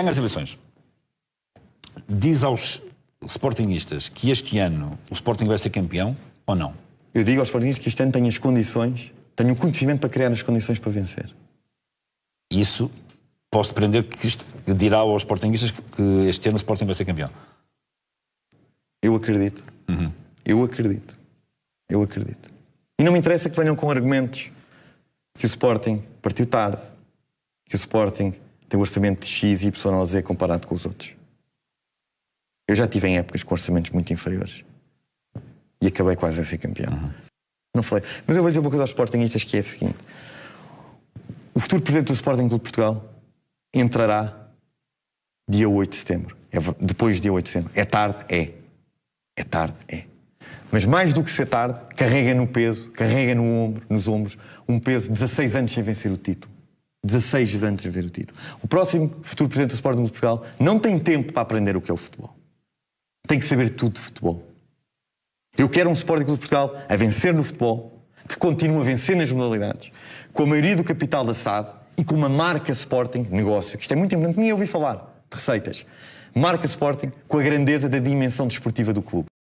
ganha as eleições. Diz aos sportingistas que este ano o Sporting vai ser campeão ou não? Eu digo aos sportingistas que este ano tem as condições, tenho o conhecimento para criar as condições para vencer. Isso posso depreender que, isto, dirá aos sportingistas que este ano o Sporting vai ser campeão. Eu acredito. Uhum. Eu acredito. Eu acredito. E não me interessa que venham com argumentos que o Sporting partiu tarde, que o Sporting tem um orçamento de X, Y ou Z comparado com os outros. Eu já tive em épocas com orçamentos muito inferiores e acabei quase a ser campeão. Uhum. Não falei. Mas eu vou dizer uma coisa aos Sportingistas que é a seguinte: o futuro presidente do Sporting Clube de Portugal entrará dia 8 de setembro. É depois de dia 8 de setembro. É tarde? É. É tarde? É. Mas mais do que ser tarde, carrega no peso, carrega no ombro, nos ombros, um peso de 16 anos sem vencer o título. 16 de antes de ver o título. O próximo futuro presidente do Sporting de Portugal não tem tempo para aprender o que é o futebol. Tem que saber tudo de futebol. Eu quero um Sporting de Portugal a vencer no futebol, que continue a vencer nas modalidades, com a maioria do capital da SAD e com uma marca Sporting negócio, que isto é muito importante, nem ouvi falar de receitas. Marca Sporting com a grandeza da dimensão desportiva do clube.